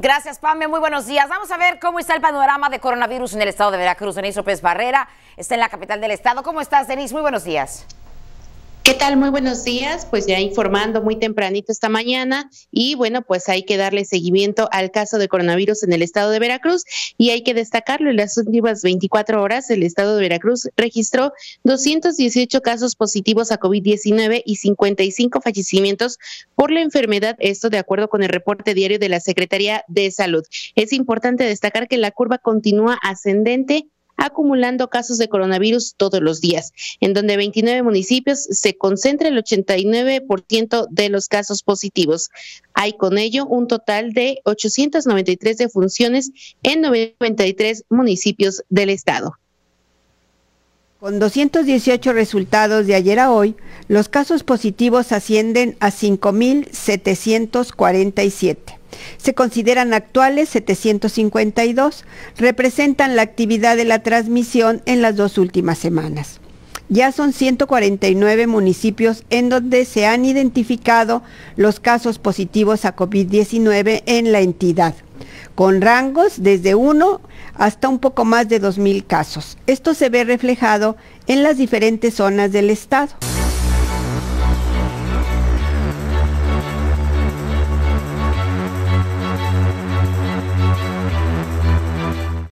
Gracias, Pame. Muy buenos días. Vamos a ver cómo está el panorama de coronavirus en el estado de Veracruz. Denise López Barrera está en la capital del estado. ¿Cómo estás, Denise? Muy buenos días. ¿Qué tal? Muy buenos días. Pues ya informando muy tempranito esta mañana y bueno, pues hay que darle seguimiento al caso de coronavirus en el estado de Veracruz y hay que destacarlo. En las últimas 24 horas, el estado de Veracruz registró 218 casos positivos a COVID-19 y 55 fallecimientos por la enfermedad, esto de acuerdo con el reporte diario de la Secretaría de Salud. Es importante destacar que la curva continúa ascendente acumulando casos de coronavirus todos los días, en donde 29 municipios se concentra el 89% de los casos positivos. Hay con ello un total de 893 defunciones en 93 municipios del estado. Con 218 resultados de ayer a hoy, los casos positivos ascienden a 5.747. Se consideran actuales 752. Representan la actividad de la transmisión en las dos últimas semanas. Ya son 149 municipios en donde se han identificado los casos positivos a COVID-19 en la entidad, con rangos desde 1 hasta un poco más de 2.000 casos. Esto se ve reflejado en las diferentes zonas del estado.